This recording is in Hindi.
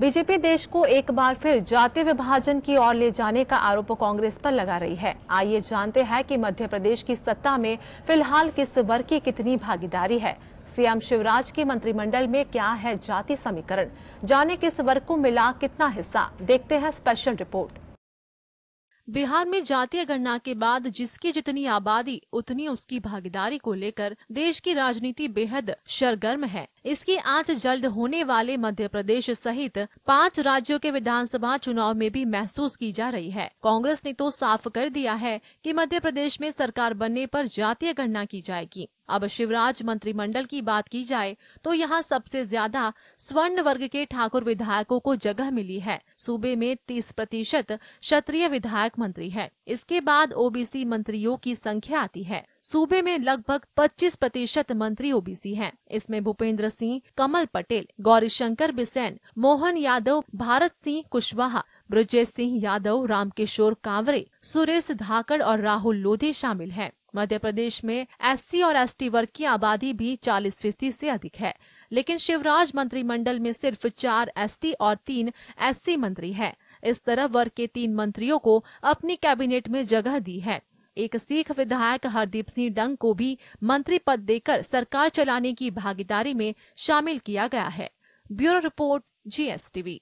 बीजेपी देश को एक बार फिर जाति विभाजन की ओर ले जाने का आरोप कांग्रेस पर लगा रही है आइए जानते हैं कि मध्य प्रदेश की सत्ता में फिलहाल किस वर्ग की कितनी भागीदारी है सीएम शिवराज के मंत्रिमंडल में क्या है जाति समीकरण जाने किस वर्ग को मिला कितना हिस्सा देखते हैं स्पेशल रिपोर्ट बिहार में जातीय गणना के बाद जिसकी जितनी आबादी उतनी उसकी भागीदारी को लेकर देश की राजनीति बेहद सरगर्म है इसकी आज जल्द होने वाले मध्य प्रदेश सहित पांच राज्यों के विधानसभा चुनाव में भी महसूस की जा रही है कांग्रेस ने तो साफ कर दिया है कि मध्य प्रदेश में सरकार बनने पर जातीय गणना की जाएगी अब शिवराज मंत्रिमंडल की बात की जाए तो यहाँ सबसे ज्यादा स्वर्ण वर्ग के ठाकुर विधायकों को जगह मिली है सूबे में 30 प्रतिशत क्षत्रिय विधायक मंत्री है इसके बाद ओबीसी मंत्रियों की संख्या आती है सूबे में लगभग 25 प्रतिशत मंत्री ओबीसी हैं। इसमें भूपेंद्र सिंह कमल पटेल गौरीशंकर बिसेन मोहन यादव भारत सिंह कुशवाहा ब्रजेश सिंह यादव रामकिशोर कांवरे सुरेश धाकड़ और राहुल लोधी शामिल हैं। मध्य प्रदेश में एससी और एसटी वर्ग की आबादी भी 40 फीसदी से अधिक है लेकिन शिवराज मंत्रिमंडल में सिर्फ चार एसटी और तीन एससी मंत्री हैं। इस तरह वर्ग के तीन मंत्रियों को अपनी कैबिनेट में जगह दी है एक सिख विधायक हरदीप सिंह डंग को भी मंत्री पद देकर सरकार चलाने की भागीदारी में शामिल किया गया है ब्यूरो रिपोर्ट जीएसटीवी